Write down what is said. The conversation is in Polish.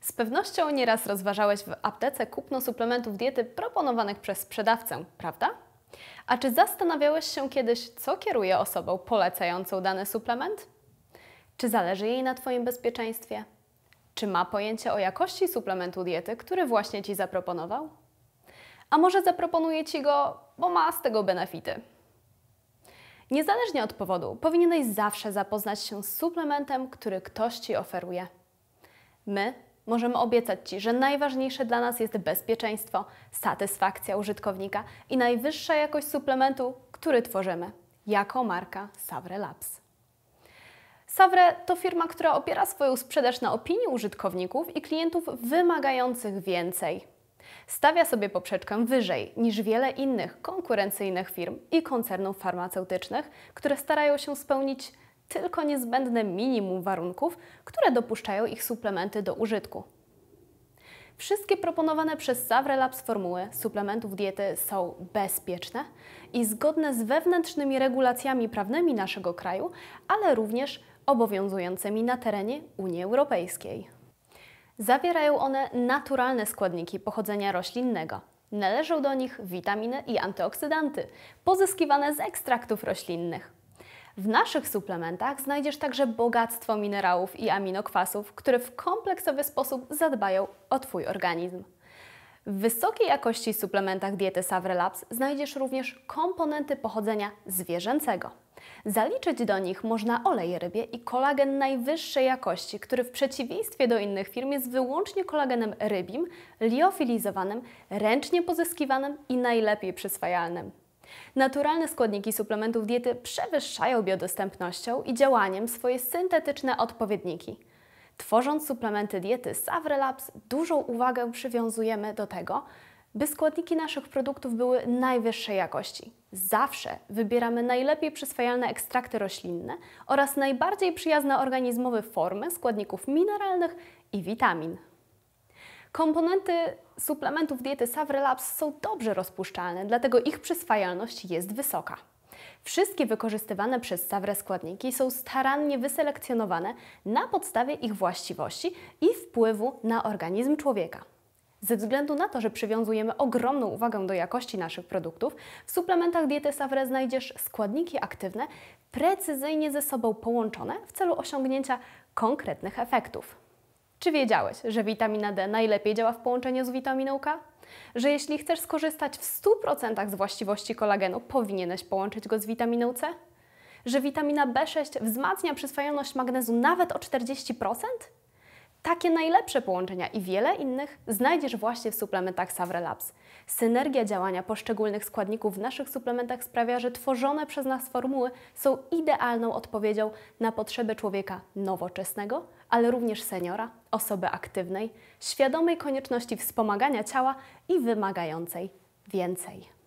Z pewnością nieraz rozważałeś w aptece kupno suplementów diety proponowanych przez sprzedawcę, prawda? A czy zastanawiałeś się kiedyś, co kieruje osobą polecającą dany suplement? Czy zależy jej na Twoim bezpieczeństwie? Czy ma pojęcie o jakości suplementu diety, który właśnie Ci zaproponował? A może zaproponuje Ci go, bo ma z tego benefity? Niezależnie od powodu, powinieneś zawsze zapoznać się z suplementem, który ktoś Ci oferuje. My możemy obiecać Ci, że najważniejsze dla nas jest bezpieczeństwo, satysfakcja użytkownika i najwyższa jakość suplementu, który tworzymy jako marka Savre Labs. Savre to firma, która opiera swoją sprzedaż na opinii użytkowników i klientów wymagających więcej. Stawia sobie poprzeczkę wyżej niż wiele innych konkurencyjnych firm i koncernów farmaceutycznych, które starają się spełnić tylko niezbędne minimum warunków, które dopuszczają ich suplementy do użytku. Wszystkie proponowane przez Savrelabs formuły suplementów diety są bezpieczne i zgodne z wewnętrznymi regulacjami prawnymi naszego kraju, ale również obowiązującymi na terenie Unii Europejskiej. Zawierają one naturalne składniki pochodzenia roślinnego. Należą do nich witaminy i antyoksydanty pozyskiwane z ekstraktów roślinnych. W naszych suplementach znajdziesz także bogactwo minerałów i aminokwasów, które w kompleksowy sposób zadbają o Twój organizm. W wysokiej jakości suplementach diety Savrelabs znajdziesz również komponenty pochodzenia zwierzęcego. Zaliczyć do nich można olej rybie i kolagen najwyższej jakości, który w przeciwieństwie do innych firm jest wyłącznie kolagenem rybim, liofilizowanym, ręcznie pozyskiwanym i najlepiej przyswajalnym. Naturalne składniki suplementów diety przewyższają biodostępnością i działaniem swoje syntetyczne odpowiedniki. Tworząc suplementy diety Savre Labs, dużą uwagę przywiązujemy do tego, by składniki naszych produktów były najwyższej jakości. Zawsze wybieramy najlepiej przyswajalne ekstrakty roślinne oraz najbardziej przyjazne organizmowi formy składników mineralnych i witamin. Komponenty suplementów diety Labs są dobrze rozpuszczalne, dlatego ich przyswajalność jest wysoka. Wszystkie wykorzystywane przez Savre składniki są starannie wyselekcjonowane na podstawie ich właściwości i wpływu na organizm człowieka. Ze względu na to, że przywiązujemy ogromną uwagę do jakości naszych produktów, w suplementach diety Savre znajdziesz składniki aktywne precyzyjnie ze sobą połączone w celu osiągnięcia konkretnych efektów. Czy wiedziałeś, że witamina D najlepiej działa w połączeniu z witaminą K? Że jeśli chcesz skorzystać w 100% z właściwości kolagenu, powinieneś połączyć go z witaminą C? Że witamina B6 wzmacnia przyswajalność magnezu nawet o 40%? Takie najlepsze połączenia i wiele innych znajdziesz właśnie w suplementach Savre Labs. Synergia działania poszczególnych składników w naszych suplementach sprawia, że tworzone przez nas formuły są idealną odpowiedzią na potrzeby człowieka nowoczesnego, ale również seniora, osoby aktywnej, świadomej konieczności wspomagania ciała i wymagającej więcej.